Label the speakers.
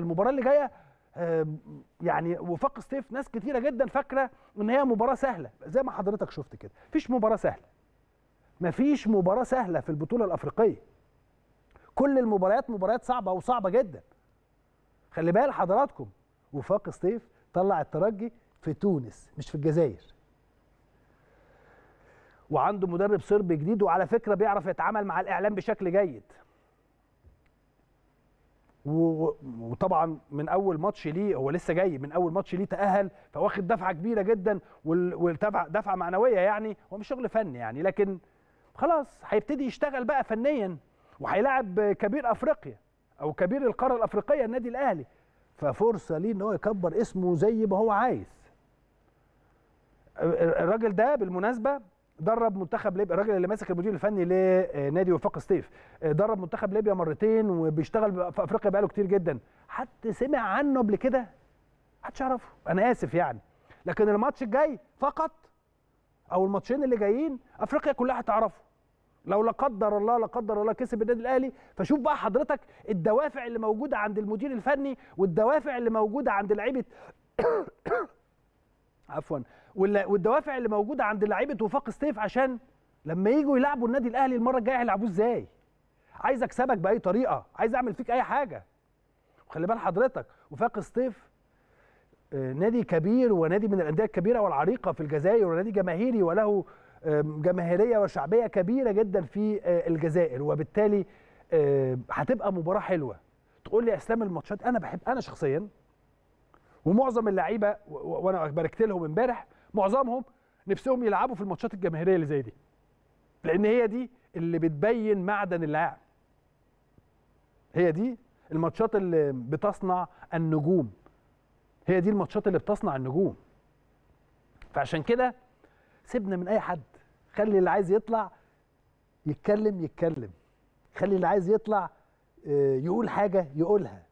Speaker 1: المباراه اللي جايه يعني وفاق ستيف ناس كتيره جدا فاكره ان هي مباراه سهله زي ما حضرتك شفت كده مفيش مباراه سهله مفيش مباراه سهله في البطوله الافريقيه كل المباريات مباريات صعبه وصعبه جدا خلي بال حضراتكم وفاق ستيف طلع الترجي في تونس مش في الجزائر وعنده مدرب صربي جديد وعلى فكره بيعرف يتعامل مع الاعلام بشكل جيد وطبعا من اول ماتش ليه هو لسه جاي من اول ماتش ليه تاهل فواخد دفعه كبيره جدا ودفعه معنويه يعني هو مش شغل فني يعني لكن خلاص هيبتدي يشتغل بقى فنيا وهيلاعب كبير افريقيا او كبير القاره الافريقيه النادي الاهلي ففرصه ليه ان هو يكبر اسمه زي ما هو عايز الراجل ده بالمناسبه درب منتخب ليبيا الراجل اللي ماسك المدير الفني لنادي وفاق سطيف آه، درب منتخب ليبيا مرتين وبيشتغل في افريقيا بقاله كتير جدا حد سمع عنه قبل كده محدش يعرفه انا اسف يعني لكن الماتش الجاي فقط او الماتشين اللي جايين افريقيا كلها هتعرفه لو لا قدر الله لا قدر الله كسب النادي الاهلي فشوف بقى حضرتك الدوافع اللي موجوده عند المدير الفني والدوافع اللي موجوده عند لعيبه عفوا والدوافع اللي موجوده عند لعيبه وفاق سطيف عشان لما يجوا يلعبوا النادي الاهلي المره الجايه هيلعبوه ازاي عايز اكسبك باي طريقه عايز اعمل فيك اي حاجه وخلي بال حضرتك وفاق سطيف آه، نادي كبير ونادي من الانديه الكبيره والعريقه في الجزائر ونادي جماهيري وله آه، جماهيريه وشعبيه كبيره جدا في آه، الجزائر وبالتالي هتبقى مباراه حلوه تقول لي اسلام الماتشات انا بحب انا شخصيا ومعظم اللعيبه وانا باركت لهم امبارح معظمهم نفسهم يلعبوا في الماتشات الجماهيريه اللي زي دي لان هي دي اللي بتبين معدن اللاعب هي دي الماتشات اللي بتصنع النجوم هي دي الماتشات اللي بتصنع النجوم فعشان كده سيبنا من اي حد خلي اللي عايز يطلع يتكلم يتكلم خلي اللي عايز يطلع آه، يقول حاجه يقولها